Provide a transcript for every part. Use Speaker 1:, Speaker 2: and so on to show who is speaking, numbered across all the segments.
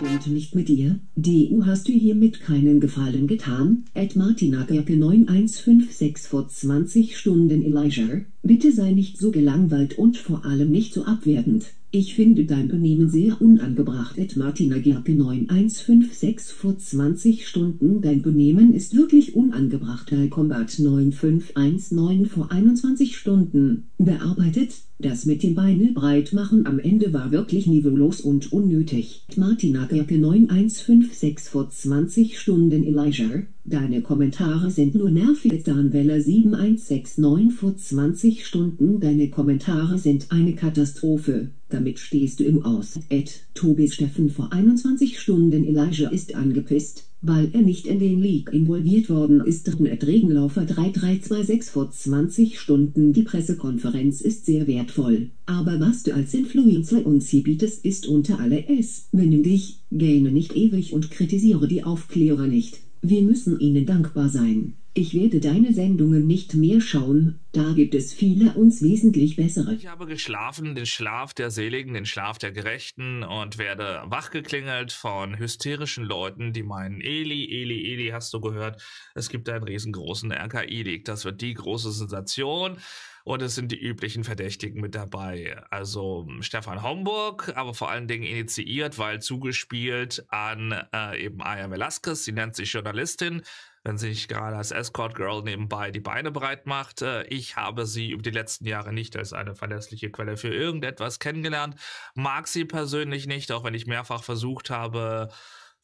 Speaker 1: und nicht mit dir, Die du e hast du hiermit keinen Gefallen getan, Ed Martina Gerke 9156 vor 20 Stunden Elijah, bitte sei nicht so gelangweilt und vor allem nicht so abwertend. Ich finde dein Benehmen sehr unangebracht. Et Martina Gerke 9156 vor 20 Stunden. Dein Benehmen ist wirklich unangebracht. Herr Combat 9519 vor 21 Stunden. Bearbeitet. Das mit dem Beine breit machen am Ende war wirklich niveaulos und unnötig. Martina Gerke 9156 vor 20 Stunden Elijah, Deine Kommentare sind nur nervig. Zahnwelle 7169 vor 20 Stunden. Deine Kommentare sind eine Katastrophe. Damit stehst du im Aus. Ed, Tobi Steffen vor 21 Stunden. Elijah ist angepisst, weil er nicht in den League involviert worden ist. Ed Regenlaufer 3326 vor 20 Stunden. Die Pressekonferenz ist sehr wertvoll. Aber was du als Influencer und sie bietest, ist unter alle S. Benimm dich, gähne nicht ewig und kritisiere die Aufklärer nicht. Wir müssen Ihnen dankbar sein. Ich werde deine Sendungen nicht mehr schauen, da gibt es viele uns wesentlich bessere. Ich
Speaker 2: habe geschlafen, den Schlaf der Seligen, den Schlaf der Gerechten und werde wachgeklingelt von hysterischen Leuten, die meinen, Eli, Eli, Eli, hast du gehört, es gibt einen riesengroßen RKI-Leak. Das wird die große Sensation. Und es sind die üblichen Verdächtigen mit dabei. Also ähm, Stefan Homburg, aber vor allen Dingen initiiert, weil zugespielt an äh, eben Aya Velasquez, sie nennt sich Journalistin, wenn sie nicht gerade als Escort Girl nebenbei die Beine breit macht. Äh, ich habe sie über die letzten Jahre nicht als eine verlässliche Quelle für irgendetwas kennengelernt, mag sie persönlich nicht, auch wenn ich mehrfach versucht habe,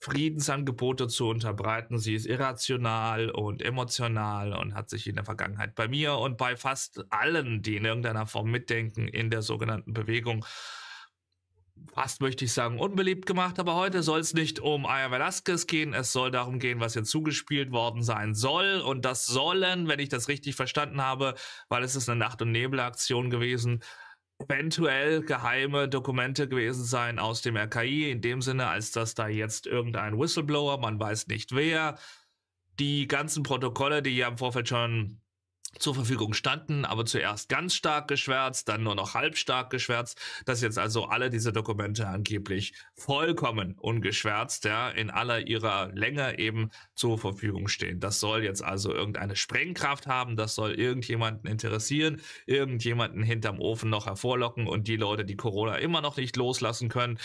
Speaker 2: Friedensangebote zu unterbreiten. Sie ist irrational und emotional und hat sich in der Vergangenheit bei mir und bei fast allen, die in irgendeiner Form mitdenken, in der sogenannten Bewegung fast möchte ich sagen, unbeliebt gemacht, aber heute soll es nicht um Aya Velasquez gehen, es soll darum gehen, was ihr zugespielt worden sein soll und das sollen, wenn ich das richtig verstanden habe, weil es ist eine Nacht- und Nebelaktion gewesen, gewesen, eventuell geheime Dokumente gewesen sein aus dem RKI, in dem Sinne, als dass da jetzt irgendein Whistleblower, man weiß nicht wer, die ganzen Protokolle, die ja im Vorfeld schon zur Verfügung standen, aber zuerst ganz stark geschwärzt, dann nur noch halb stark geschwärzt, dass jetzt also alle diese Dokumente angeblich vollkommen ungeschwärzt, ja, in aller ihrer Länge eben zur Verfügung stehen. Das soll jetzt also irgendeine Sprengkraft haben, das soll irgendjemanden interessieren, irgendjemanden hinterm Ofen noch hervorlocken und die Leute, die Corona immer noch nicht loslassen können,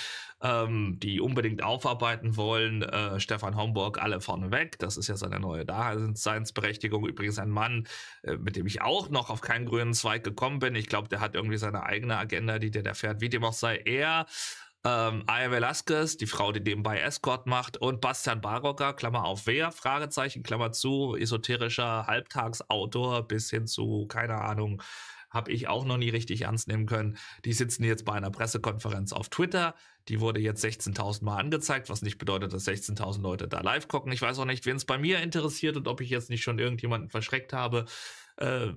Speaker 2: ähm, die unbedingt aufarbeiten wollen. Äh, Stefan Homburg, alle vorne weg. Das ist ja seine neue Daseinsberechtigung. Übrigens ein Mann, äh, mit dem ich auch noch auf keinen grünen Zweig gekommen bin. Ich glaube, der hat irgendwie seine eigene Agenda, die der da fährt. Wie dem auch sei, er ähm, Aya Velasquez, die Frau, die nebenbei Escort macht, und Bastian Barocker, Klammer auf wer, Fragezeichen, Klammer zu, esoterischer Halbtagsautor bis hin zu, keine Ahnung, habe ich auch noch nie richtig ernst nehmen können. Die sitzen jetzt bei einer Pressekonferenz auf Twitter. Die wurde jetzt 16.000 Mal angezeigt, was nicht bedeutet, dass 16.000 Leute da live gucken. Ich weiß auch nicht, wen es bei mir interessiert und ob ich jetzt nicht schon irgendjemanden verschreckt habe. Äh,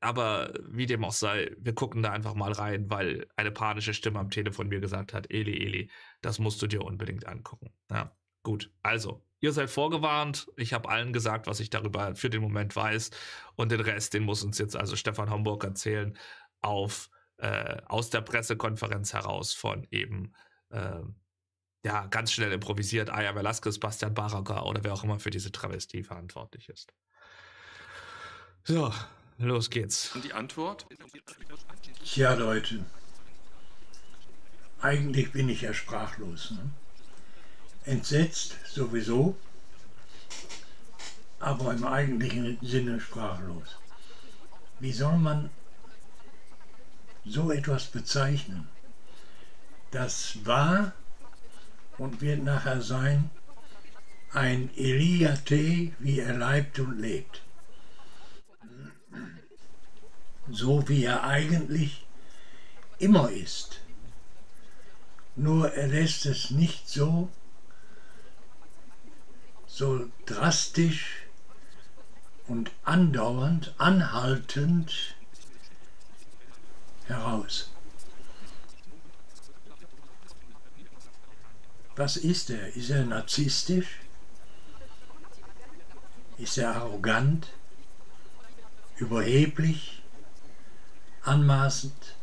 Speaker 2: aber wie dem auch sei, wir gucken da einfach mal rein, weil eine panische Stimme am Telefon mir gesagt hat, Eli, Eli, das musst du dir unbedingt angucken. Ja, gut. Also, ihr seid vorgewarnt. Ich habe allen gesagt, was ich darüber für den Moment weiß. Und den Rest, den muss uns jetzt also Stefan Homburg erzählen, auf, äh, aus der Pressekonferenz heraus von eben, äh, ja, ganz schnell improvisiert, Aya ah Velasquez, Bastian Baraka oder wer auch immer für diese Travestie verantwortlich ist. So, los geht's. Und die Antwort?
Speaker 3: Tja, Leute.
Speaker 2: Eigentlich bin ich ja
Speaker 3: sprachlos. Ne? entsetzt sowieso, aber im eigentlichen Sinne sprachlos. Wie soll man so etwas bezeichnen? Das war und wird nachher sein ein Elia T., wie er leibt und lebt. So wie er eigentlich immer ist. Nur er lässt es nicht so, so drastisch und andauernd, anhaltend heraus. Was ist er? Ist er narzisstisch? Ist er arrogant? Überheblich? Anmaßend?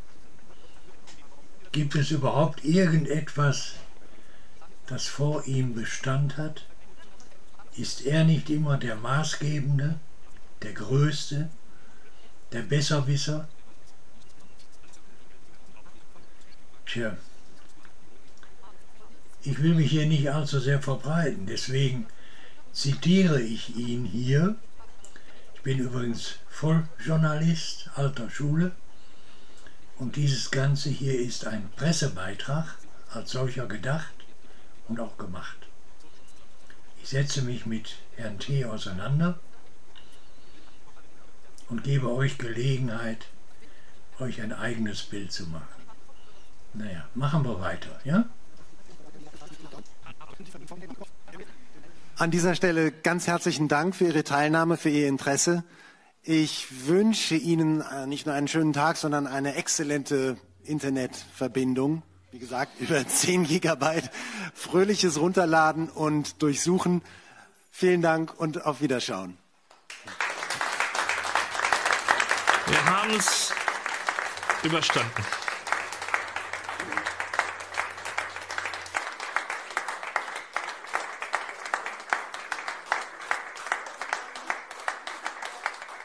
Speaker 3: Gibt es überhaupt irgendetwas, das vor ihm Bestand hat? Ist er nicht immer der Maßgebende, der Größte, der Besserwisser? Tja, ich will mich hier nicht allzu sehr verbreiten, deswegen zitiere ich ihn hier. Ich bin übrigens Volljournalist alter Schule und dieses Ganze hier ist ein Pressebeitrag, als solcher gedacht und auch gemacht. Ich setze mich mit Herrn T. auseinander und gebe euch Gelegenheit, euch ein eigenes Bild zu machen. Naja, machen wir weiter, ja? An dieser Stelle ganz herzlichen Dank für Ihre Teilnahme, für Ihr Interesse. Ich wünsche Ihnen äh, nicht nur einen schönen Tag, sondern eine exzellente Internetverbindung wie gesagt, über 10 Gigabyte fröhliches Runterladen und Durchsuchen. Vielen Dank und auf Wiederschauen. Wir haben es
Speaker 2: überstanden.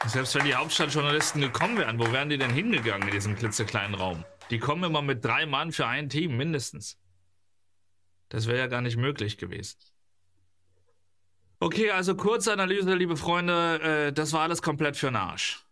Speaker 2: Selbst wenn die Hauptstadtjournalisten gekommen wären, wo wären die denn hingegangen in diesem klitzekleinen Raum? Die kommen immer mit drei Mann für ein Team, mindestens. Das wäre ja gar nicht möglich gewesen. Okay, also kurze Analyse, liebe Freunde, äh, das war alles komplett für den Arsch.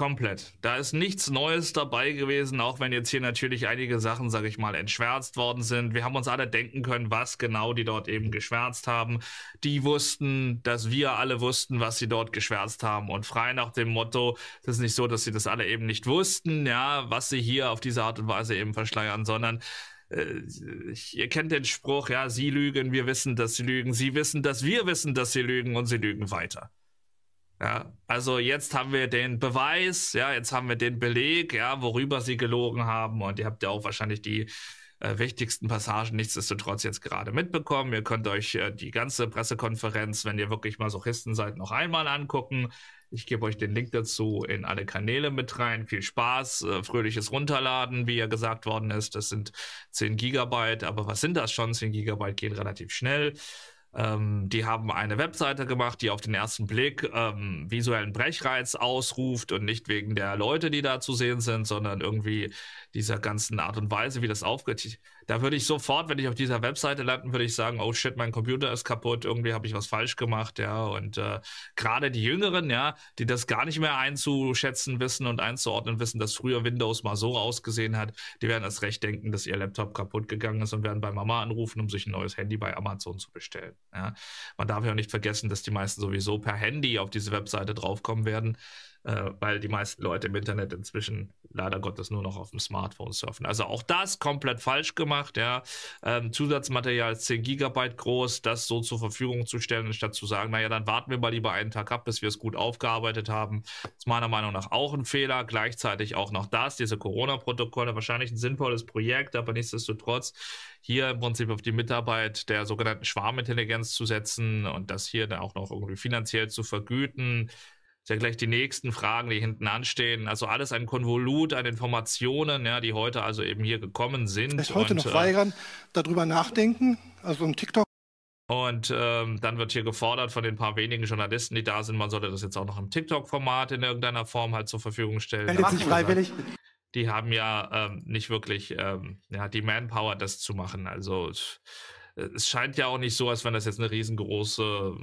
Speaker 2: Komplett. Da ist nichts Neues dabei gewesen, auch wenn jetzt hier natürlich einige Sachen, sag ich mal, entschwärzt worden sind. Wir haben uns alle denken können, was genau die dort eben geschwärzt haben. Die wussten, dass wir alle wussten, was sie dort geschwärzt haben. Und frei nach dem Motto, es ist nicht so, dass sie das alle eben nicht wussten, ja, was sie hier auf diese Art und Weise eben verschleiern, sondern äh, ihr kennt den Spruch, ja, sie lügen, wir wissen, dass sie lügen, sie wissen, dass wir wissen, dass sie lügen und sie lügen weiter. Ja, also jetzt haben wir den Beweis, ja, jetzt haben wir den Beleg, ja, worüber sie gelogen haben. Und ihr habt ja auch wahrscheinlich die äh, wichtigsten Passagen nichtsdestotrotz jetzt gerade mitbekommen. Ihr könnt euch äh, die ganze Pressekonferenz, wenn ihr wirklich Masochisten seid, noch einmal angucken. Ich gebe euch den Link dazu in alle Kanäle mit rein. Viel Spaß, äh, fröhliches Runterladen, wie ja gesagt worden ist. Das sind 10 Gigabyte, aber was sind das schon? 10 Gigabyte gehen relativ schnell. Ähm, die haben eine Webseite gemacht, die auf den ersten Blick ähm, visuellen Brechreiz ausruft und nicht wegen der Leute, die da zu sehen sind, sondern irgendwie dieser ganzen Art und Weise, wie das aufgeht da würde ich sofort, wenn ich auf dieser Webseite landen, würde ich sagen, oh shit, mein Computer ist kaputt, irgendwie habe ich was falsch gemacht, ja. Und äh, gerade die Jüngeren, ja, die das gar nicht mehr einzuschätzen wissen und einzuordnen wissen, dass früher Windows mal so ausgesehen hat, die werden erst recht denken, dass ihr Laptop kaputt gegangen ist und werden bei Mama anrufen, um sich ein neues Handy bei Amazon zu bestellen. Ja. Man darf ja auch nicht vergessen, dass die meisten sowieso per Handy auf diese Webseite draufkommen werden, äh, weil die meisten Leute im Internet inzwischen leider Gottes nur noch auf dem Smartphone surfen. Also auch das komplett falsch gemacht, ja. Ähm, Zusatzmaterial ist 10 Gigabyte groß, das so zur Verfügung zu stellen, anstatt zu sagen, naja, dann warten wir mal lieber einen Tag ab, bis wir es gut aufgearbeitet haben. Das ist meiner Meinung nach auch ein Fehler. Gleichzeitig auch noch das, diese Corona-Protokolle, wahrscheinlich ein sinnvolles Projekt, aber nichtsdestotrotz hier im Prinzip auf die Mitarbeit der sogenannten Schwarmintelligenz zu setzen und das hier dann auch noch irgendwie finanziell zu vergüten ja gleich die nächsten Fragen, die hinten anstehen. Also alles ein Konvolut an Informationen, ja, die heute also eben hier gekommen sind. Ich heute und, noch äh,
Speaker 3: weigern, darüber nachdenken, also im TikTok.
Speaker 2: Und ähm, dann wird hier gefordert von den paar wenigen Journalisten, die da sind, man sollte das jetzt auch noch im TikTok-Format in irgendeiner Form halt zur Verfügung stellen. Jetzt nicht freiwillig. Die haben ja ähm, nicht wirklich ähm, ja, die Manpower, das zu machen. Also es scheint ja auch nicht so, als wenn das jetzt eine riesengroße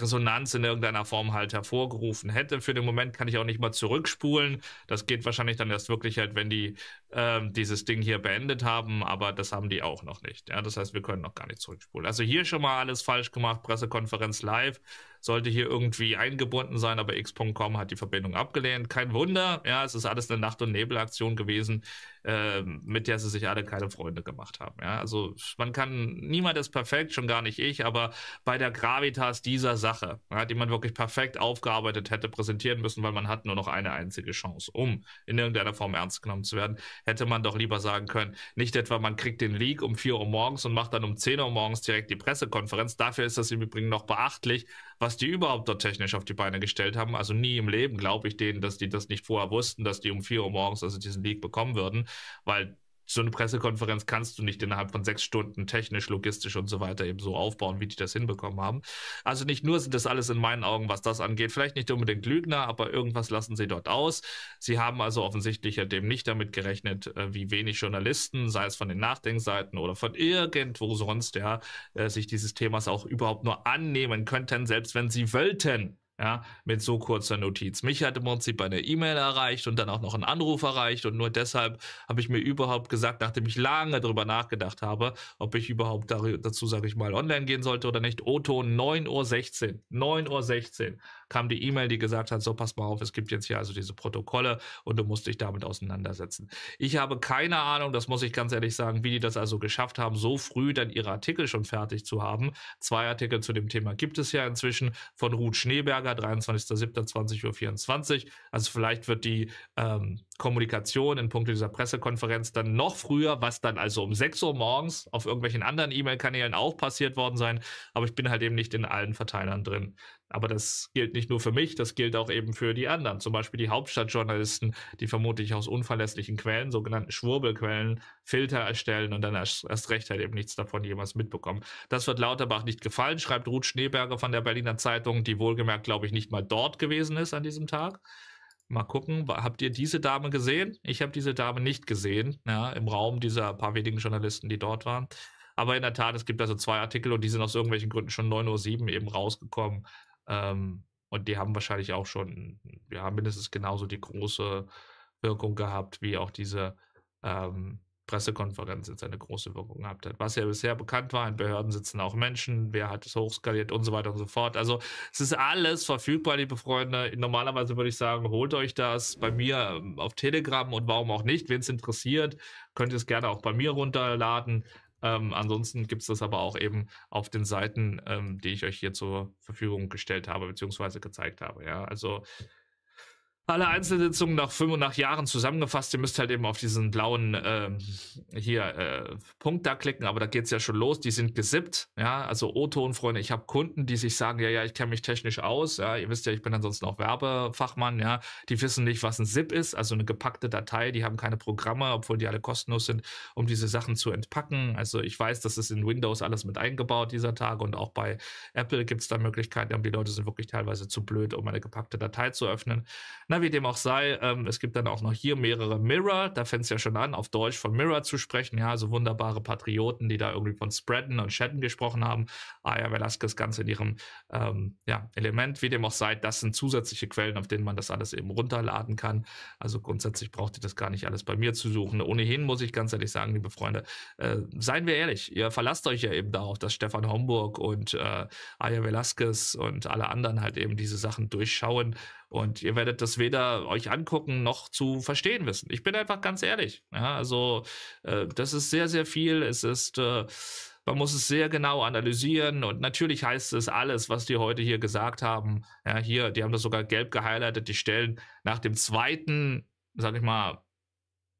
Speaker 2: Resonanz in irgendeiner Form halt hervorgerufen hätte. Für den Moment kann ich auch nicht mal zurückspulen. Das geht wahrscheinlich dann erst wirklich halt, wenn die ähm, dieses Ding hier beendet haben, aber das haben die auch noch nicht. Ja, das heißt, wir können noch gar nicht zurückspulen. Also hier schon mal alles falsch gemacht, Pressekonferenz live, sollte hier irgendwie eingebunden sein, aber x.com hat die Verbindung abgelehnt. Kein Wunder, ja, es ist alles eine Nacht- und Nebelaktion gewesen, äh, mit der sie sich alle keine Freunde gemacht haben. Ja, also man kann, niemand ist perfekt, schon gar nicht ich, aber bei der Gravitas dieser Sache, ja, die man wirklich perfekt aufgearbeitet hätte präsentieren müssen, weil man hat nur noch eine einzige Chance, um in irgendeiner Form ernst genommen zu werden, hätte man doch lieber sagen können, nicht etwa man kriegt den Leak um 4 Uhr morgens und macht dann um 10 Uhr morgens direkt die Pressekonferenz. Dafür ist das im Übrigen noch beachtlich, was die überhaupt dort technisch auf die Beine gestellt haben. Also nie im Leben glaube ich denen, dass die das nicht vorher wussten, dass die um 4 Uhr morgens also diesen Leak bekommen würden, weil so eine Pressekonferenz kannst du nicht innerhalb von sechs Stunden technisch, logistisch und so weiter eben so aufbauen, wie die das hinbekommen haben. Also nicht nur sind das alles in meinen Augen, was das angeht, vielleicht nicht unbedingt Lügner, aber irgendwas lassen sie dort aus. Sie haben also offensichtlich ja dem nicht damit gerechnet, äh, wie wenig Journalisten, sei es von den Nachdenkseiten oder von irgendwo sonst, ja, äh, sich dieses Themas auch überhaupt nur annehmen könnten, selbst wenn sie wollten. Ja, mit so kurzer Notiz. Mich hat im Prinzip eine E-Mail erreicht und dann auch noch einen Anruf erreicht und nur deshalb habe ich mir überhaupt gesagt, nachdem ich lange darüber nachgedacht habe, ob ich überhaupt dazu, sage ich mal, online gehen sollte oder nicht, Oto 9.16 Uhr, 9.16 Uhr kam die E-Mail, die gesagt hat, so pass mal auf, es gibt jetzt hier also diese Protokolle und du musst dich damit auseinandersetzen. Ich habe keine Ahnung, das muss ich ganz ehrlich sagen, wie die das also geschafft haben, so früh dann ihre Artikel schon fertig zu haben. Zwei Artikel zu dem Thema gibt es ja inzwischen von Ruth Schneeberger, 23.07.20.24 Also vielleicht wird die ähm, Kommunikation in puncto dieser Pressekonferenz dann noch früher, was dann also um 6 Uhr morgens auf irgendwelchen anderen E-Mail-Kanälen auch passiert worden sein. Aber ich bin halt eben nicht in allen Verteilern drin. Aber das gilt nicht nur für mich, das gilt auch eben für die anderen. Zum Beispiel die Hauptstadtjournalisten, die vermutlich aus unverlässlichen Quellen, sogenannten Schwurbelquellen, Filter erstellen und dann erst, erst recht halt eben nichts davon jemals mitbekommen. Das wird Lauterbach nicht gefallen, schreibt Ruth Schneeberger von der Berliner Zeitung, die wohlgemerkt, glaube ich, nicht mal dort gewesen ist an diesem Tag. Mal gucken, habt ihr diese Dame gesehen? Ich habe diese Dame nicht gesehen, ja, im Raum dieser paar wenigen Journalisten, die dort waren. Aber in der Tat, es gibt also zwei Artikel und die sind aus irgendwelchen Gründen schon 9.07 Uhr eben rausgekommen. Ähm, und die haben wahrscheinlich auch schon, ja, mindestens genauso die große Wirkung gehabt, wie auch diese ähm, Pressekonferenz jetzt eine große Wirkung gehabt hat. Was ja bisher bekannt war, in Behörden sitzen auch Menschen, wer hat es hochskaliert und so weiter und so fort. Also es ist alles verfügbar, liebe Freunde. Normalerweise würde ich sagen, holt euch das bei mir ähm, auf Telegram und warum auch nicht. Wen es interessiert, könnt ihr es gerne auch bei mir runterladen. Ähm, ansonsten gibt es das aber auch eben auf den Seiten, ähm, die ich euch hier zur Verfügung gestellt habe, beziehungsweise gezeigt habe. Ja, also alle Einzelsitzungen nach fünf und nach Jahren zusammengefasst. Ihr müsst halt eben auf diesen blauen ähm, hier äh, Punkt da klicken, aber da geht es ja schon los. Die sind gesippt, ja, also O-Ton, Freunde. Ich habe Kunden, die sich sagen, ja, ja, ich kenne mich technisch aus, ja, ihr wisst ja, ich bin ansonsten auch Werbefachmann, ja, die wissen nicht, was ein SIP ist, also eine gepackte Datei, die haben keine Programme, obwohl die alle kostenlos sind, um diese Sachen zu entpacken. Also ich weiß, das ist in Windows alles mit eingebaut dieser Tage und auch bei Apple gibt es da Möglichkeiten, aber die Leute sind wirklich teilweise zu blöd, um eine gepackte Datei zu öffnen. Na, wie dem auch sei, ähm, es gibt dann auch noch hier mehrere Mirror, da fängt es ja schon an, auf Deutsch von Mirror zu sprechen, ja, so wunderbare Patrioten, die da irgendwie von Spreaden und Shatten gesprochen haben. Aya ah Velasquez ganz in ihrem ähm, ja, Element, wie dem auch sei, das sind zusätzliche Quellen, auf denen man das alles eben runterladen kann. Also grundsätzlich braucht ihr das gar nicht alles bei mir zu suchen. Ohnehin muss ich ganz ehrlich sagen, liebe Freunde, äh, seien wir ehrlich, ihr verlasst euch ja eben darauf, dass Stefan Homburg und äh, Aya Velasquez und alle anderen halt eben diese Sachen durchschauen und ihr werdet das weder euch angucken noch zu verstehen wissen. Ich bin einfach ganz ehrlich. Ja, also äh, das ist sehr, sehr viel. Es ist äh, man muss es sehr genau analysieren und natürlich heißt es alles, was die heute hier gesagt haben. Ja, hier, die haben das sogar gelb gehighlightet, die Stellen nach dem zweiten, sag ich mal,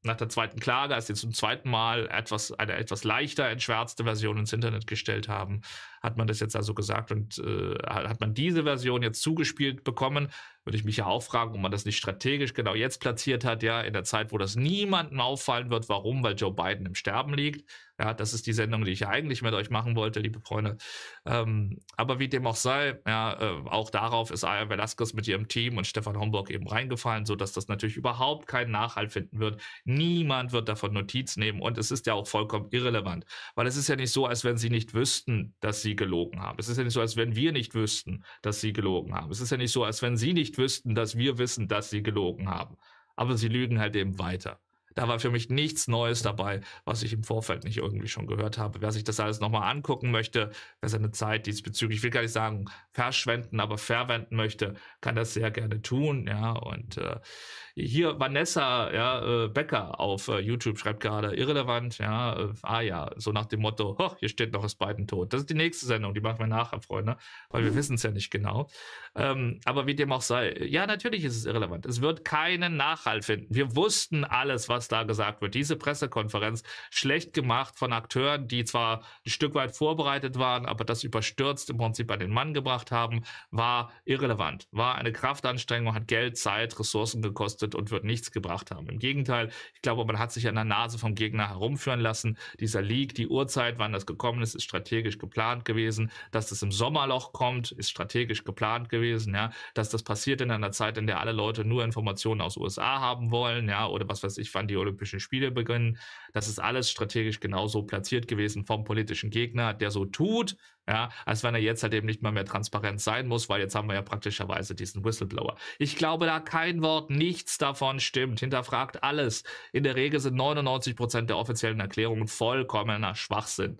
Speaker 2: nach der zweiten Klage, als sie zum zweiten Mal etwas, eine etwas leichter entschwärzte Version ins Internet gestellt haben, hat man das jetzt also gesagt und äh, hat man diese Version jetzt zugespielt bekommen, würde ich mich ja auch fragen, ob man das nicht strategisch genau jetzt platziert hat, ja, in der Zeit, wo das niemandem auffallen wird. Warum? Weil Joe Biden im Sterben liegt. Ja, das ist die Sendung, die ich eigentlich mit euch machen wollte, liebe Freunde. Ähm, aber wie dem auch sei, ja, äh, auch darauf ist Aya Velasquez mit ihrem Team und Stefan Homburg eben reingefallen, sodass das natürlich überhaupt keinen Nachhalt finden wird. Niemand wird davon Notiz nehmen und es ist ja auch vollkommen irrelevant, weil es ist ja nicht so, als wenn sie nicht wüssten, dass sie gelogen haben. Es ist ja nicht so, als wenn wir nicht wüssten, dass sie gelogen haben. Es ist ja nicht so, als wenn sie nicht nicht wüssten, dass wir wissen, dass sie gelogen haben. Aber sie lügen halt eben weiter. Da war für mich nichts Neues dabei, was ich im Vorfeld nicht irgendwie schon gehört habe. Wer sich das alles nochmal angucken möchte, wer seine Zeit diesbezüglich, ich will gar nicht sagen verschwenden, aber verwenden möchte, kann das sehr gerne tun. Ja, und äh, hier Vanessa ja, äh, Becker auf äh, YouTube schreibt gerade irrelevant. Ja, äh, ah ja, so nach dem Motto, oh, hier steht noch das beiden tot. Das ist die nächste Sendung, die machen wir nachher, Freunde, weil wir mhm. wissen es ja nicht genau. Ähm, aber wie dem auch sei, ja, natürlich ist es irrelevant. Es wird keinen Nachhall finden. Wir wussten alles, was was da gesagt wird. Diese Pressekonferenz schlecht gemacht von Akteuren, die zwar ein Stück weit vorbereitet waren, aber das überstürzt im Prinzip an den Mann gebracht haben, war irrelevant, war eine Kraftanstrengung, hat Geld, Zeit, Ressourcen gekostet und wird nichts gebracht haben. Im Gegenteil, ich glaube, man hat sich an der Nase vom Gegner herumführen lassen. Dieser Leak, die Uhrzeit, wann das gekommen ist, ist strategisch geplant gewesen. Dass das im Sommerloch kommt, ist strategisch geplant gewesen. Ja, dass das passiert in einer Zeit, in der alle Leute nur Informationen aus USA haben wollen, ja, oder was weiß ich, wann die die Olympischen Spiele beginnen. Das ist alles strategisch genauso platziert gewesen vom politischen Gegner, der so tut, ja, als wenn er jetzt halt eben nicht mal mehr transparent sein muss, weil jetzt haben wir ja praktischerweise diesen Whistleblower. Ich glaube da kein Wort, nichts davon stimmt. Hinterfragt alles. In der Regel sind 99 Prozent der offiziellen Erklärungen vollkommener Schwachsinn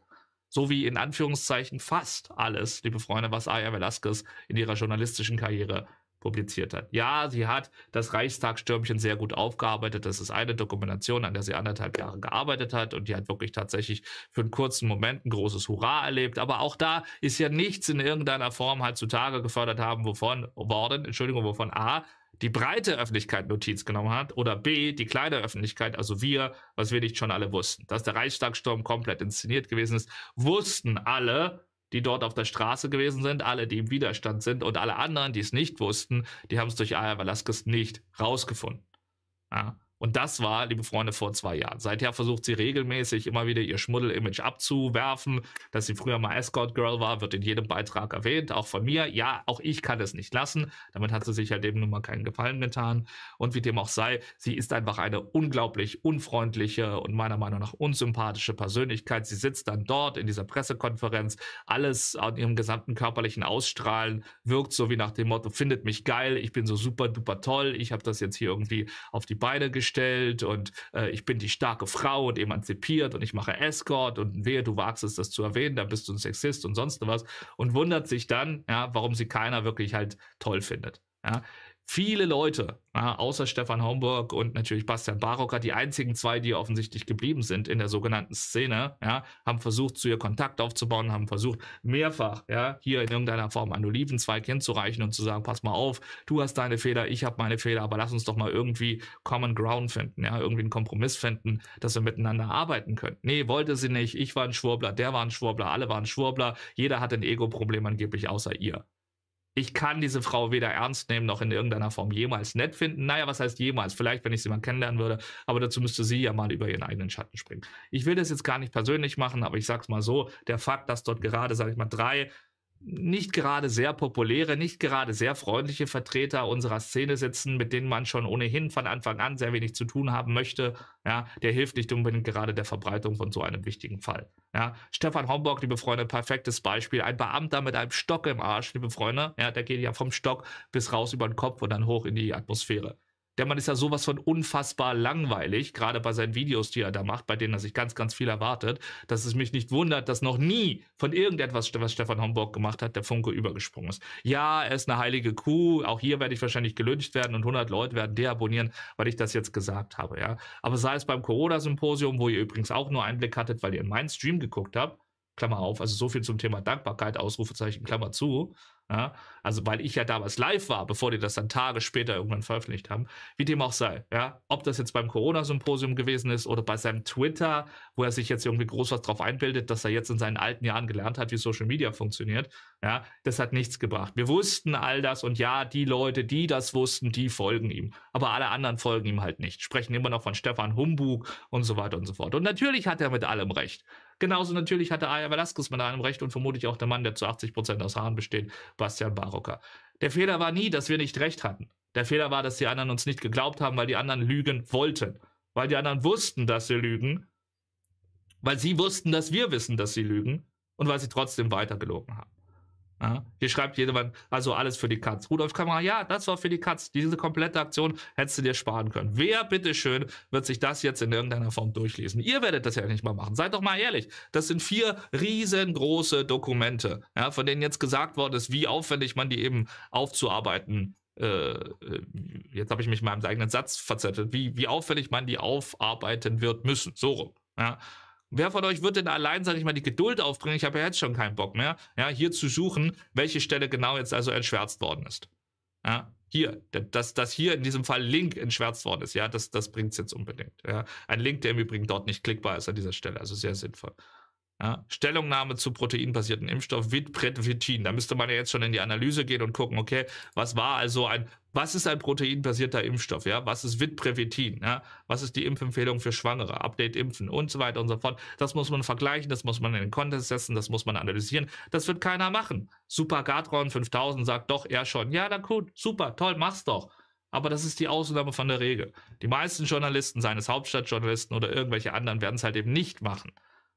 Speaker 2: so wie in Anführungszeichen fast alles, liebe Freunde, was Aya Velasquez in ihrer journalistischen Karriere publiziert hat. Ja, sie hat das Reichstagstürmchen sehr gut aufgearbeitet. Das ist eine Dokumentation, an der sie anderthalb Jahre gearbeitet hat und die hat wirklich tatsächlich für einen kurzen Moment ein großes Hurra erlebt. Aber auch da ist ja nichts in irgendeiner Form halt zutage gefördert haben, wovon worden, Entschuldigung, wovon A, die breite Öffentlichkeit Notiz genommen hat oder B, die kleine Öffentlichkeit, also wir, was wir nicht schon alle wussten. Dass der Reichstagsturm komplett inszeniert gewesen ist, wussten alle, die dort auf der Straße gewesen sind, alle, die im Widerstand sind und alle anderen, die es nicht wussten, die haben es durch Aya Velasquez nicht rausgefunden. Ja. Und das war, liebe Freunde, vor zwei Jahren. Seither versucht sie regelmäßig immer wieder ihr Schmuddel-Image abzuwerfen. Dass sie früher mal Escort-Girl war, wird in jedem Beitrag erwähnt, auch von mir. Ja, auch ich kann es nicht lassen. Damit hat sie sich halt eben nun mal keinen Gefallen getan. Und wie dem auch sei, sie ist einfach eine unglaublich unfreundliche und meiner Meinung nach unsympathische Persönlichkeit. Sie sitzt dann dort in dieser Pressekonferenz. Alles an ihrem gesamten körperlichen Ausstrahlen wirkt so wie nach dem Motto, findet mich geil, ich bin so super duper toll, ich habe das jetzt hier irgendwie auf die Beine gestellt gestellt und äh, ich bin die starke Frau und emanzipiert und ich mache Escort und wehe, du wagst es, das zu erwähnen, dann bist du ein Sexist und sonst was und wundert sich dann, ja, warum sie keiner wirklich halt toll findet. Ja, viele Leute, ja, außer Stefan Homburg und natürlich Bastian Barocker, die einzigen zwei, die offensichtlich geblieben sind in der sogenannten Szene, ja, haben versucht, zu ihr Kontakt aufzubauen, haben versucht, mehrfach ja, hier in irgendeiner Form einen Olivenzweig hinzureichen und zu sagen, pass mal auf, du hast deine Fehler, ich habe meine Fehler, aber lass uns doch mal irgendwie Common Ground finden, ja, irgendwie einen Kompromiss finden, dass wir miteinander arbeiten können. Nee, wollte sie nicht, ich war ein Schwurbler, der war ein Schwurbler, alle waren Schwurbler, jeder hatte ein Ego-Problem angeblich außer ihr ich kann diese Frau weder ernst nehmen noch in irgendeiner Form jemals nett finden. Naja, was heißt jemals? Vielleicht, wenn ich sie mal kennenlernen würde, aber dazu müsste sie ja mal über ihren eigenen Schatten springen. Ich will das jetzt gar nicht persönlich machen, aber ich sag's mal so: der Fakt, dass dort gerade, sag ich mal, drei nicht gerade sehr populäre, nicht gerade sehr freundliche Vertreter unserer Szene sitzen, mit denen man schon ohnehin von Anfang an sehr wenig zu tun haben möchte, ja, der hilft nicht unbedingt gerade der Verbreitung von so einem wichtigen Fall. Ja, Stefan Homburg, liebe Freunde, perfektes Beispiel. Ein Beamter mit einem Stock im Arsch, liebe Freunde, ja, der geht ja vom Stock bis raus über den Kopf und dann hoch in die Atmosphäre. Denn man ist ja sowas von unfassbar langweilig, gerade bei seinen Videos, die er da macht, bei denen er sich ganz, ganz viel erwartet, dass es mich nicht wundert, dass noch nie von irgendetwas, was Stefan Homburg gemacht hat, der Funke übergesprungen ist. Ja, er ist eine heilige Kuh, auch hier werde ich wahrscheinlich gelünscht werden und 100 Leute werden deabonnieren, weil ich das jetzt gesagt habe, ja. Aber sei es beim Corona-Symposium, wo ihr übrigens auch nur Einblick hattet, weil ihr in meinen Stream geguckt habt, Klammer auf, also so viel zum Thema Dankbarkeit, Ausrufezeichen, Klammer zu, ja, also weil ich ja damals live war, bevor die das dann Tage später irgendwann veröffentlicht haben, wie dem auch sei. Ja, ob das jetzt beim Corona-Symposium gewesen ist oder bei seinem Twitter, wo er sich jetzt irgendwie groß was drauf einbildet, dass er jetzt in seinen alten Jahren gelernt hat, wie Social Media funktioniert. Ja, das hat nichts gebracht. Wir wussten all das und ja, die Leute, die das wussten, die folgen ihm. Aber alle anderen folgen ihm halt nicht. Sprechen immer noch von Stefan Humbug und so weiter und so fort. Und natürlich hat er mit allem recht. Genauso natürlich hatte Aya Velasquez mit allem recht und vermutlich auch der Mann, der zu 80 Prozent aus Haaren besteht, Bastian Barocker. Der Fehler war nie, dass wir nicht recht hatten. Der Fehler war, dass die anderen uns nicht geglaubt haben, weil die anderen lügen wollten. Weil die anderen wussten, dass sie lügen. Weil sie wussten, dass wir wissen, dass sie lügen. Und weil sie trotzdem weitergelogen haben. Ja, hier schreibt jemand, also alles für die Katz. Rudolf Kammerer, ja, das war für die Katz. Diese komplette Aktion hättest du dir sparen können. Wer bitteschön wird sich das jetzt in irgendeiner Form durchlesen? Ihr werdet das ja nicht mal machen. Seid doch mal ehrlich. Das sind vier riesengroße Dokumente, ja, von denen jetzt gesagt worden ist, wie aufwendig man die eben aufzuarbeiten äh, äh, jetzt habe ich mich in meinem eigenen Satz verzettelt, wie, wie auffällig man die aufarbeiten wird müssen. So rum. Ja. Wer von euch wird denn allein, sage ich mal, die Geduld aufbringen? Ich habe ja jetzt schon keinen Bock mehr, ja, hier zu suchen, welche Stelle genau jetzt also entschwärzt worden ist. Ja, hier, dass, dass hier in diesem Fall Link entschwärzt worden ist, ja, das, das bringt es jetzt unbedingt. Ja. Ein Link, der im Übrigen dort nicht klickbar ist an dieser Stelle, also sehr sinnvoll. Ja, Stellungnahme zu proteinbasierten Impfstoff mit Da müsste man ja jetzt schon in die Analyse gehen und gucken, okay, was war also ein, was ist ein proteinbasierter Impfstoff? Ja, was ist Vitprevitin? Ja, was ist die Impfempfehlung für Schwangere? Update impfen und so weiter und so fort. Das muss man vergleichen, das muss man in den Kontext setzen, das muss man analysieren. Das wird keiner machen. Super Gatron 5000 sagt doch, er schon. Ja, na gut, super, toll, mach's doch. Aber das ist die Ausnahme von der Regel. Die meisten Journalisten, seines Hauptstadtjournalisten oder irgendwelche anderen, werden es halt eben nicht machen.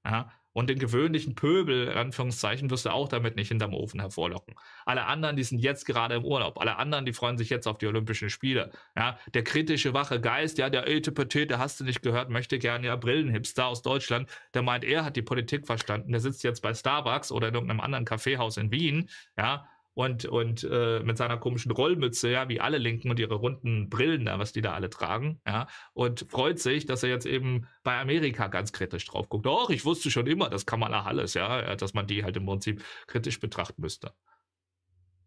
Speaker 2: Ja, und den gewöhnlichen Pöbel, in Anführungszeichen, wirst du auch damit nicht hinterm Ofen hervorlocken. Alle anderen, die sind jetzt gerade im Urlaub. Alle anderen, die freuen sich jetzt auf die Olympischen Spiele. Ja, der kritische, wache Geist, ja, der alte Petite, hast du nicht gehört, möchte gerne ja Brillenhipster aus Deutschland, der meint, er hat die Politik verstanden. Der sitzt jetzt bei Starbucks oder in irgendeinem anderen Kaffeehaus in Wien, ja, und, und äh, mit seiner komischen Rollmütze, ja, wie alle Linken und ihre runden Brillen da, was die da alle tragen, ja, und freut sich, dass er jetzt eben bei Amerika ganz kritisch drauf guckt. Och, ich wusste schon immer, das dass Kamala Halles, ja, äh, dass man die halt im Prinzip kritisch betrachten müsste.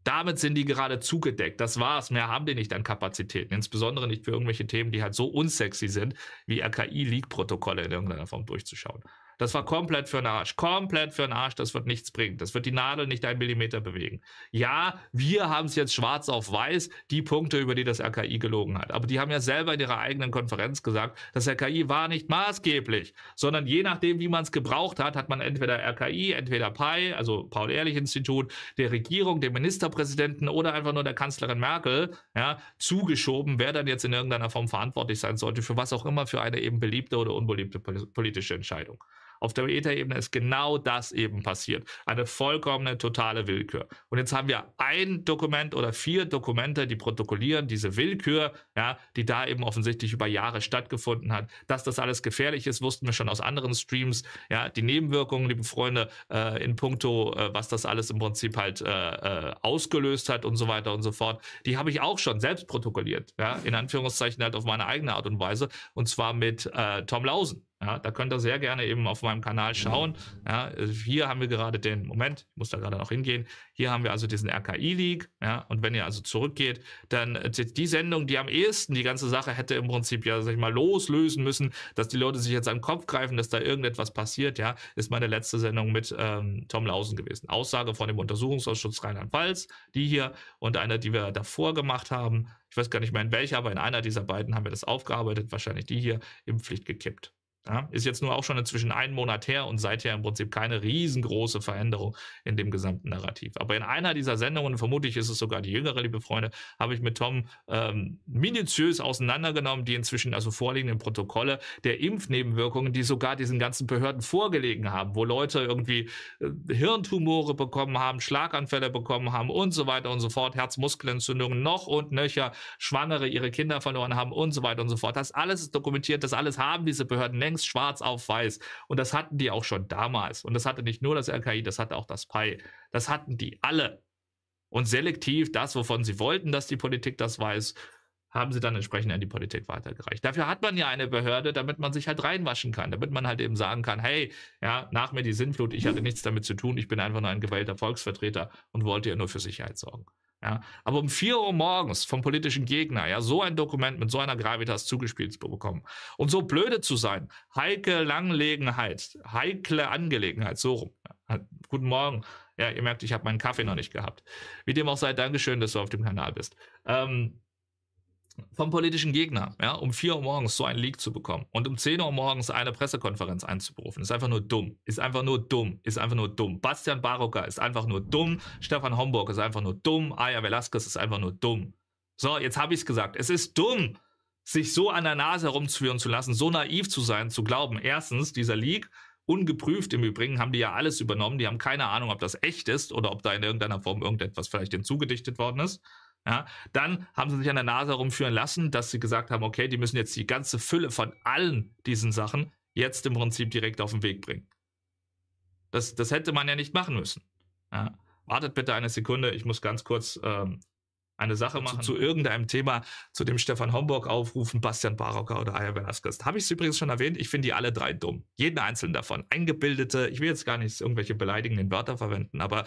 Speaker 2: Damit sind die gerade zugedeckt. Das war's. Mehr haben die nicht an Kapazitäten. Insbesondere nicht für irgendwelche Themen, die halt so unsexy sind, wie RKI-Leak-Protokolle in irgendeiner Form durchzuschauen. Das war komplett für den Arsch. Komplett für den Arsch. Das wird nichts bringen. Das wird die Nadel nicht einen Millimeter bewegen. Ja, wir haben es jetzt schwarz auf weiß, die Punkte, über die das RKI gelogen hat. Aber die haben ja selber in ihrer eigenen Konferenz gesagt, das RKI war nicht maßgeblich, sondern je nachdem, wie man es gebraucht hat, hat man entweder RKI, entweder PAI, also Paul-Ehrlich-Institut, der Regierung, dem Ministerpräsidenten oder einfach nur der Kanzlerin Merkel, ja, zugeschoben, wer dann jetzt in irgendeiner Form verantwortlich sein sollte, für was auch immer, für eine eben beliebte oder unbeliebte politische Entscheidung. Auf der Ether-Ebene ist genau das eben passiert. Eine vollkommene, totale Willkür. Und jetzt haben wir ein Dokument oder vier Dokumente, die protokollieren diese Willkür, ja, die da eben offensichtlich über Jahre stattgefunden hat. Dass das alles gefährlich ist, wussten wir schon aus anderen Streams. Ja, die Nebenwirkungen, liebe Freunde, äh, in puncto, äh, was das alles im Prinzip halt äh, äh ausgelöst hat und so weiter und so fort, die habe ich auch schon selbst protokolliert. Ja, in Anführungszeichen halt auf meine eigene Art und Weise. Und zwar mit äh, Tom Lausen. Ja, da könnt ihr sehr gerne eben auf meinem Kanal schauen. Ja, hier haben wir gerade den, Moment, ich muss da gerade noch hingehen. Hier haben wir also diesen RKI-League. Ja, und wenn ihr also zurückgeht, dann äh, die Sendung, die am ehesten die ganze Sache hätte im Prinzip ja, sag ich mal, loslösen müssen, dass die Leute sich jetzt am Kopf greifen, dass da irgendetwas passiert, ja, ist meine letzte Sendung mit ähm, Tom Lausen gewesen. Aussage von dem Untersuchungsausschuss Rheinland-Pfalz, die hier und eine, die wir davor gemacht haben. Ich weiß gar nicht mehr in welcher, aber in einer dieser beiden haben wir das aufgearbeitet, wahrscheinlich die hier, Impfpflicht gekippt. Ja, ist jetzt nur auch schon inzwischen einen Monat her und seither im Prinzip keine riesengroße Veränderung in dem gesamten Narrativ. Aber in einer dieser Sendungen, vermutlich ist es sogar die jüngere, liebe Freunde, habe ich mit Tom ähm, minutiös auseinandergenommen, die inzwischen also vorliegenden Protokolle der Impfnebenwirkungen, die sogar diesen ganzen Behörden vorgelegen haben, wo Leute irgendwie äh, Hirntumore bekommen haben, Schlaganfälle bekommen haben und so weiter und so fort, Herzmuskelentzündungen noch und nöcher, Schwangere ihre Kinder verloren haben und so weiter und so fort. Das alles ist dokumentiert, das alles haben diese Behörden längst schwarz auf weiß. Und das hatten die auch schon damals. Und das hatte nicht nur das RKI, das hatte auch das PI. Das hatten die alle. Und selektiv das, wovon sie wollten, dass die Politik das weiß, haben sie dann entsprechend an die Politik weitergereicht. Dafür hat man ja eine Behörde, damit man sich halt reinwaschen kann, damit man halt eben sagen kann, hey, ja, nach mir die Sinnflut, ich hatte nichts damit zu tun, ich bin einfach nur ein gewählter Volksvertreter und wollte ja nur für Sicherheit sorgen. Ja, aber um 4 Uhr morgens vom politischen Gegner, ja, so ein Dokument mit so einer Gravitas zugespielt zu bekommen und so blöde zu sein, heikle Langlegenheit, heikle Angelegenheit, so rum. Ja, halt, guten Morgen. Ja, ihr merkt, ich habe meinen Kaffee noch nicht gehabt. Wie dem auch sei, Dankeschön, dass du auf dem Kanal bist. Ähm, vom politischen Gegner, ja, um 4 Uhr morgens so einen Leak zu bekommen und um 10 Uhr morgens eine Pressekonferenz einzuberufen, ist einfach nur dumm. Ist einfach nur dumm. Ist einfach nur dumm. Bastian Barocker ist einfach nur dumm. Stefan Homburg ist einfach nur dumm. Aya Velasquez ist einfach nur dumm. So, jetzt habe ich es gesagt. Es ist dumm, sich so an der Nase herumzuführen zu lassen, so naiv zu sein, zu glauben, erstens, dieser Leak ungeprüft im Übrigen, haben die ja alles übernommen. Die haben keine Ahnung, ob das echt ist oder ob da in irgendeiner Form irgendetwas vielleicht hinzugedichtet worden ist. Ja, dann haben sie sich an der Nase herumführen lassen, dass sie gesagt haben, okay, die müssen jetzt die ganze Fülle von allen diesen Sachen jetzt im Prinzip direkt auf den Weg bringen. Das, das hätte man ja nicht machen müssen. Ja. Wartet bitte eine Sekunde, ich muss ganz kurz ähm, eine Sache machen zu, zu, irgendeinem Thema, zu dem Stefan Homburg aufrufen, Bastian Barocker oder Aya Velasquez. Habe ich es übrigens schon erwähnt, ich finde die alle drei dumm. Jeden einzelnen davon. Eingebildete, ich will jetzt gar nicht irgendwelche beleidigenden Wörter verwenden, aber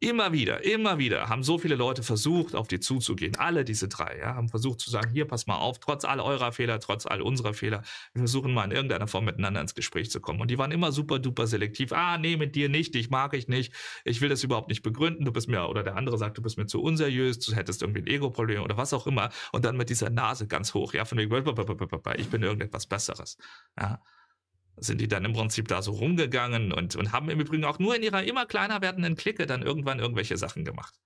Speaker 2: immer wieder, immer wieder haben so viele Leute versucht, auf die zuzugehen. Alle diese drei ja, haben versucht zu sagen, hier, pass mal auf, trotz all eurer Fehler, trotz all unserer Fehler, wir versuchen mal in irgendeiner Form miteinander ins Gespräch zu kommen. Und die waren immer super duper selektiv. Ah, nee, mit dir nicht, dich mag ich nicht, ich will das überhaupt nicht begründen, du bist mir, oder der andere sagt, du bist mir zu unseriös, du hättest irgendwie ein Ego-Problem oder was auch immer. Und dann mit dieser Nase ganz hoch, ja, von wegen, ich bin irgendetwas Besseres. Ja sind die dann im Prinzip da so rumgegangen und, und haben im Übrigen auch nur in ihrer immer kleiner werdenden Clique dann irgendwann irgendwelche Sachen gemacht.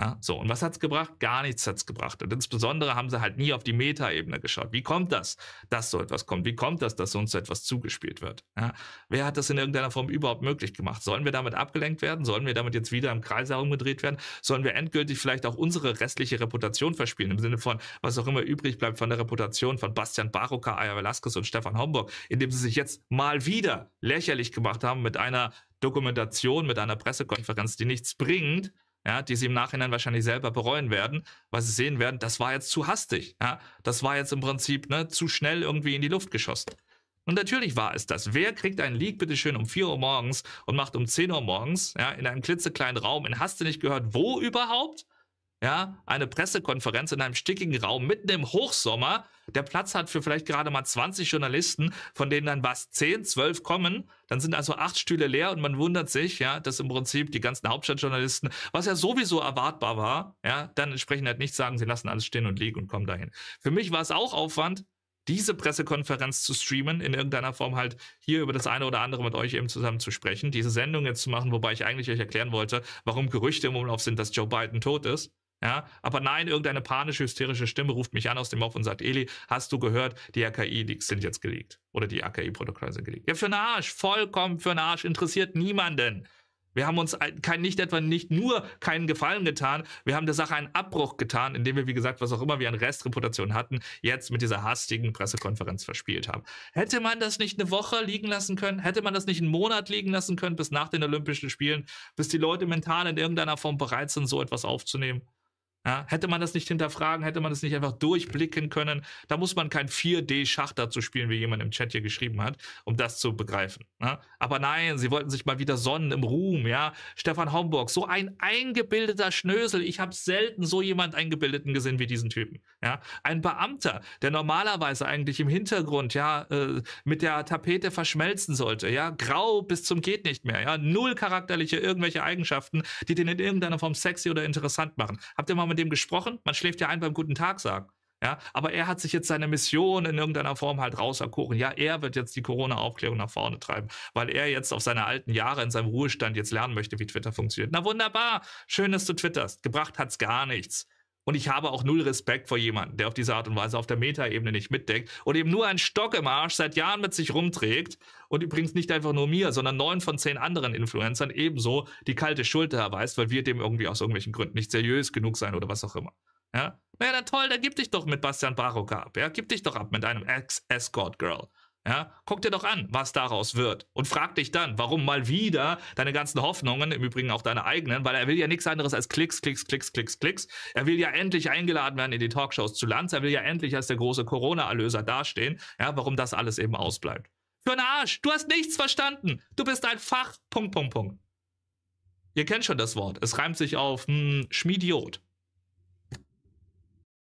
Speaker 2: Ja, so, und was hat es gebracht? Gar nichts hat es gebracht. Und insbesondere haben sie halt nie auf die Metaebene geschaut. Wie kommt das, dass so etwas kommt? Wie kommt das, dass uns so etwas zugespielt wird? Ja, wer hat das in irgendeiner Form überhaupt möglich gemacht? Sollen wir damit abgelenkt werden? Sollen wir damit jetzt wieder im Kreis herumgedreht werden? Sollen wir endgültig vielleicht auch unsere restliche Reputation verspielen? Im Sinne von, was auch immer übrig bleibt von der Reputation von Bastian Baroka, Aya Velasquez und Stefan Homburg, indem sie sich jetzt mal wieder lächerlich gemacht haben mit einer Dokumentation, mit einer Pressekonferenz, die nichts bringt, ja, die sie im Nachhinein wahrscheinlich selber bereuen werden, weil sie sehen werden, das war jetzt zu hastig, ja, das war jetzt im Prinzip ne, zu schnell irgendwie in die Luft geschossen. Und natürlich war es das. Wer kriegt einen Leak bitteschön um 4 Uhr morgens und macht um 10 Uhr morgens, ja, in einem klitzekleinen Raum, in hast du nicht gehört, wo überhaupt? ja, eine Pressekonferenz in einem stickigen Raum mitten im Hochsommer. Der Platz hat für vielleicht gerade mal 20 Journalisten, von denen dann was 10, 12 kommen. Dann sind also acht Stühle leer und man wundert sich, ja, dass im Prinzip die ganzen Hauptstadtjournalisten, was ja sowieso erwartbar war, ja, dann entsprechend halt nicht sagen, sie lassen alles stehen und liegen und kommen dahin. Für mich war es auch Aufwand, diese Pressekonferenz zu streamen, in irgendeiner Form halt hier über das eine oder andere mit euch eben zusammen zu sprechen, diese Sendung jetzt zu machen, wobei ich eigentlich euch erklären wollte, warum Gerüchte im Umlauf sind, dass Joe Biden tot ist. Ja, aber nein, irgendeine panische, hysterische Stimme ruft mich an aus dem Off und sagt, Eli, hast du gehört, die AKI-Leaks sind jetzt gelegt Oder die AKI-Protokolle sind gelegt. Ja, für einen Arsch, vollkommen für einen Arsch, interessiert niemanden. Wir haben uns kein, nicht etwa nicht nur keinen Gefallen getan, wir haben der Sache einen Abbruch getan, indem wir, wie gesagt, was auch immer wir an Restreputation hatten, jetzt mit dieser hastigen Pressekonferenz verspielt haben. Hätte man das nicht eine Woche liegen lassen können? Hätte man das nicht einen Monat liegen lassen können bis nach den Olympischen Spielen, bis die Leute mental in irgendeiner Form bereit sind, so etwas aufzunehmen? Ja, hätte man das nicht hinterfragen, hätte man das nicht einfach durchblicken können. Da muss man kein 4D-Schach dazu spielen, wie jemand im Chat hier geschrieben hat, um das zu begreifen. Ja? Ne? Aber nein, sie wollten sich mal wieder sonnen im Ruhm. Ja, Stefan Homburg, so ein eingebildeter Schnösel. Ich habe selten so jemand eingebildeten gesehen wie diesen Typen. Ja, ein Beamter, der normalerweise eigentlich im Hintergrund ja äh, mit der Tapete verschmelzen sollte. Ja, grau bis zum geht nicht mehr. Ja, null charakterliche irgendwelche Eigenschaften, die den in irgendeiner Form sexy oder interessant machen. Habt ihr mal mit dem gesprochen. Man schläft ja ein beim Guten Tag sagen. Ja, aber er hat sich jetzt seine Mission in irgendeiner Form halt rauserkoren. Ja, er wird jetzt die Corona-Aufklärung nach vorne treiben, weil er jetzt auf seine alten Jahre in seinem Ruhestand jetzt lernen möchte, wie Twitter funktioniert. Na wunderbar, schön, dass du twitterst. Gebracht hat's gar nichts. Und ich habe auch null Respekt vor jemandem, der auf diese Art und Weise auf der Metaebene nicht mitdenkt und eben nur einen Stock im Arsch seit Jahren mit sich rumträgt. Und übrigens nicht einfach nur mir, sondern neun von zehn anderen Influencern ebenso die kalte Schulter erweist, weil wir dem irgendwie aus irgendwelchen Gründen nicht seriös genug sein oder was auch immer. Ja? Naja, dann toll, dann gib dich doch mit Bastian Barock ab. Ja? Gib dich doch ab mit einem Ex-Escort-Girl. Ja, guck dir doch an, was daraus wird. Und frag dich dann, warum mal wieder deine ganzen Hoffnungen, im Übrigen auch deine eigenen, weil er will ja nichts anderes als Klicks, Klicks, Klicks, Klicks, Klicks. Er will ja endlich eingeladen werden in die Talkshows zu Lanz. Er will ja endlich als der große Corona-Erlöser dastehen. Ja, warum das alles eben ausbleibt. Für einen Arsch. Du hast nichts verstanden. Du bist ein Fach. Punkt, Punkt, Punkt. Ihr kennt schon das Wort. Es reimt sich auf hm, Schmidiot.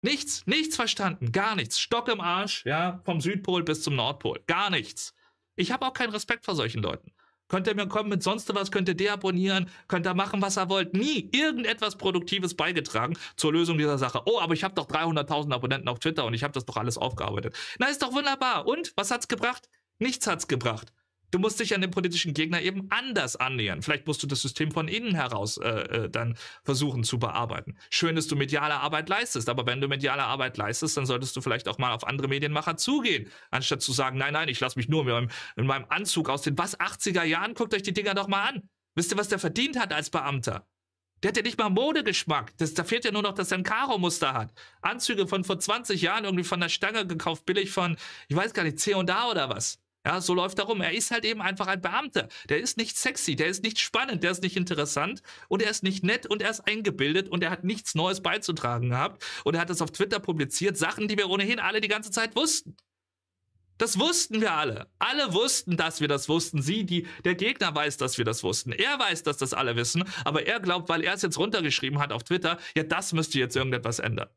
Speaker 2: Nichts, nichts verstanden, gar nichts. Stock im Arsch, ja, vom Südpol bis zum Nordpol, gar nichts. Ich habe auch keinen Respekt vor solchen Leuten. Könnt ihr mir kommen mit sonst was, könnt ihr deabonnieren, könnt ihr machen, was ihr wollt. Nie irgendetwas Produktives beigetragen zur Lösung dieser Sache. Oh, aber ich habe doch 300.000 Abonnenten auf Twitter und ich habe das doch alles aufgearbeitet. Na, ist doch wunderbar. Und, was hat's gebracht? Nichts hat's gebracht. Du musst dich an den politischen Gegner eben anders annähern. Vielleicht musst du das System von innen heraus äh, äh, dann versuchen zu bearbeiten. Schön, dass du mediale Arbeit leistest, aber wenn du mediale Arbeit leistest, dann solltest du vielleicht auch mal auf andere Medienmacher zugehen, anstatt zu sagen, nein, nein, ich lasse mich nur in meinem, in meinem Anzug aus den was 80er Jahren, guckt euch die Dinger doch mal an. Wisst ihr, was der verdient hat als Beamter? Der hat ja nicht mal Modegeschmack. Das, da fehlt ja nur noch, dass er ein Karo-Muster hat. Anzüge von vor 20 Jahren irgendwie von der Stange gekauft, billig von, ich weiß gar nicht, C&A oder was. Ja, so läuft er rum. Er ist halt eben einfach ein Beamter. Der ist nicht sexy, der ist nicht spannend, der ist nicht interessant und er ist nicht nett und er ist eingebildet und er hat nichts Neues beizutragen gehabt. Und er hat das auf Twitter publiziert, Sachen, die wir ohnehin alle die ganze Zeit wussten. Das wussten wir alle. Alle wussten, dass wir das wussten. Sie, die, der Gegner weiß, dass wir das wussten. Er weiß, dass das alle wissen. Aber er glaubt, weil er es jetzt runtergeschrieben hat auf Twitter, ja, das müsste jetzt irgendetwas ändern.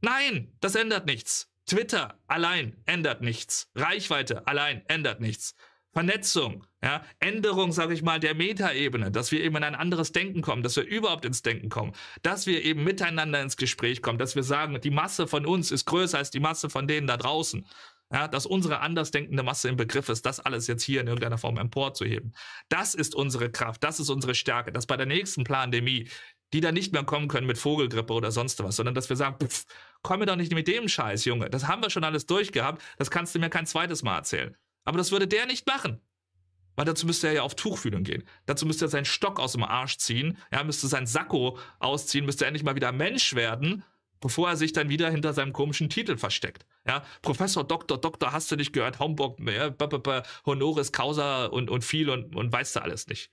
Speaker 2: Nein, das ändert nichts. Twitter allein ändert nichts. Reichweite allein ändert nichts. Vernetzung, ja, Änderung, sage ich mal, der Metaebene, dass wir eben in ein anderes Denken kommen, dass wir überhaupt ins Denken kommen, dass wir eben miteinander ins Gespräch kommen, dass wir sagen, die Masse von uns ist größer als die Masse von denen da draußen. Ja, dass unsere andersdenkende Masse im Begriff ist, das alles jetzt hier in irgendeiner Form emporzuheben. Das ist unsere Kraft, das ist unsere Stärke, dass bei der nächsten Pandemie die dann nicht mehr kommen können mit Vogelgrippe oder sonst was, sondern dass wir sagen, pff, komm mir doch nicht mit dem Scheiß, Junge. Das haben wir schon alles durchgehabt. Das kannst du mir kein zweites Mal erzählen. Aber das würde der nicht machen. Weil dazu müsste er ja auf Tuchfühlung gehen. Dazu müsste er seinen Stock aus dem Arsch ziehen. Ja, müsste sein Sakko ausziehen. Müsste endlich mal wieder Mensch werden, bevor er sich dann wieder hinter seinem komischen Titel versteckt. Ja, Professor, Doktor, Doktor, hast du nicht gehört? Homburg, ja, b -b -b Honoris, Causa und, und viel und, und weißt du alles nicht.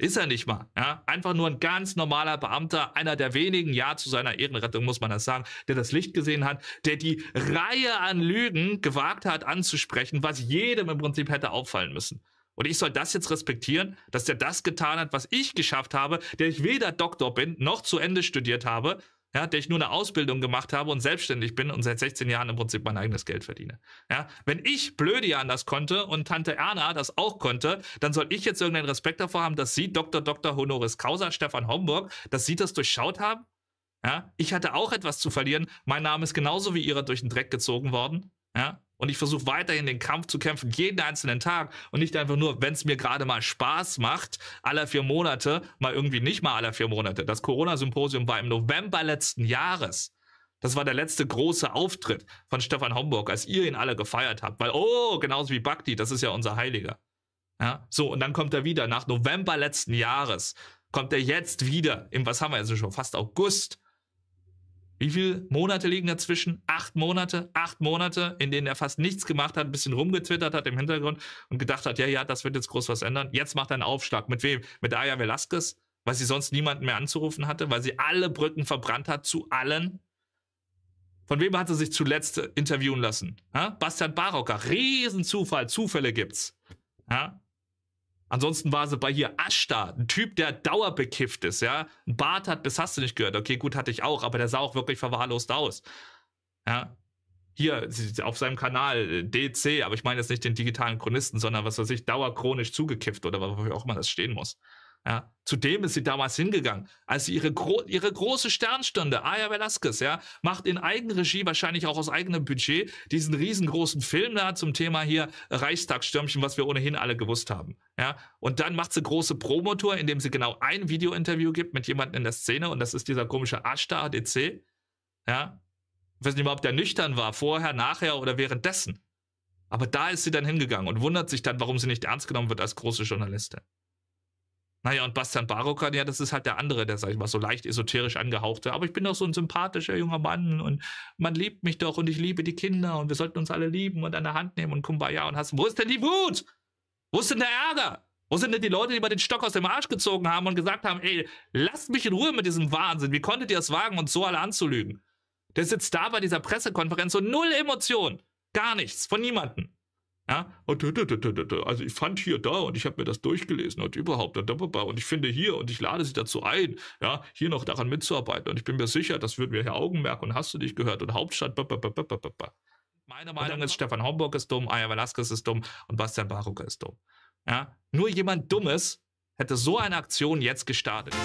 Speaker 2: Ist er nicht mal. Ja? Einfach nur ein ganz normaler Beamter, einer der wenigen, ja, zu seiner Ehrenrettung muss man das sagen, der das Licht gesehen hat, der die Reihe an Lügen gewagt hat anzusprechen, was jedem im Prinzip hätte auffallen müssen. Und ich soll das jetzt respektieren, dass der das getan hat, was ich geschafft habe, der ich weder Doktor bin, noch zu Ende studiert habe, ja, der ich nur eine Ausbildung gemacht habe und selbstständig bin und seit 16 Jahren im Prinzip mein eigenes Geld verdiene. Ja, wenn ich Blödian das konnte und Tante Erna das auch konnte, dann soll ich jetzt irgendeinen Respekt davor haben, dass sie Dr. Dr. Honoris Causa Stefan Homburg, dass sie das durchschaut haben. Ja, ich hatte auch etwas zu verlieren. Mein Name ist genauso wie ihrer durch den Dreck gezogen worden. Ja, und ich versuche weiterhin den Kampf zu kämpfen, jeden einzelnen Tag und nicht einfach nur, wenn es mir gerade mal Spaß macht, aller vier Monate, mal irgendwie nicht mal aller vier Monate. Das Corona-Symposium war im November letzten Jahres. Das war der letzte große Auftritt von Stefan Homburg, als ihr ihn alle gefeiert habt. Weil, oh, genauso wie Bhakti, das ist ja unser Heiliger. Ja, so, und dann kommt er wieder nach November letzten Jahres. Kommt er jetzt wieder im, was haben wir jetzt schon, fast August wie viele Monate liegen dazwischen? Acht Monate, acht Monate, in denen er fast nichts gemacht hat, ein bisschen rumgetwittert hat im Hintergrund und gedacht hat, ja, ja, das wird jetzt groß was ändern. Jetzt macht er einen Aufschlag. Mit wem? Mit Aya Velasquez, weil sie sonst niemanden mehr anzurufen hatte, weil sie alle Brücken verbrannt hat zu allen. Von wem hat sie sich zuletzt interviewen lassen? Ja? Bastian Barocker, Riesenzufall, Zufälle gibt's. Ja? Ansonsten war sie bei hier Ashta, ein Typ, der dauerbekifft ist, ja. Ein Bart hat, das hast du nicht gehört. Okay, gut, hatte ich auch, aber der sah auch wirklich verwahrlost aus. Ja. Hier, auf seinem Kanal, äh, DC, aber ich meine jetzt nicht den digitalen Chronisten, sondern was weiß ich, dauerchronisch zugekifft oder wofür auch immer das stehen muss. Ja, zu dem ist sie damals hingegangen, als sie ihre, gro ihre große Sternstunde, Aya Velasquez, ja, macht in Eigenregie, wahrscheinlich auch aus eigenem Budget, diesen riesengroßen Film da zum Thema hier Reichstagsstürmchen, was wir ohnehin alle gewusst haben. Ja, und dann macht sie große Promotour, indem sie genau ein Videointerview gibt mit jemandem in der Szene und das ist dieser komische Ashtar ADC. Ja, ich weiß nicht mal, ob der nüchtern war, vorher, nachher oder währenddessen. Aber da ist sie dann hingegangen und wundert sich dann, warum sie nicht ernst genommen wird als große Journalistin. Naja, und Bastian Barocker, ja, das ist halt der andere, der, sag ich mal, so leicht esoterisch angehauchte. Aber ich bin doch so ein sympathischer junger Mann und man liebt mich doch und ich liebe die Kinder und wir sollten uns alle lieben und an der Hand nehmen und Kumbaya und hassen. Wo ist denn die Wut? Wo ist denn der Ärger? Wo sind denn die Leute, die mal den Stock aus dem Arsch gezogen haben und gesagt haben, ey, lasst mich in Ruhe mit diesem Wahnsinn. Wie konntet ihr es wagen, uns so alle anzulügen? Der sitzt da bei dieser Pressekonferenz und null Emotion. Gar nichts von niemandem. Ja, also ich fand hier da und ich habe mir das durchgelesen und überhaupt und ich finde hier und ich lade sie dazu ein, ja, hier noch daran mitzuarbeiten und ich bin mir sicher, das würden wir hier Augenmerk und hast du dich gehört und Hauptstadt. Meine Meinung ist, Stefan Homburg ist dumm, Aya Velasquez ist dumm und Bastian Baruch ist dumm. Ja, nur jemand Dummes hätte so eine Aktion jetzt gestartet.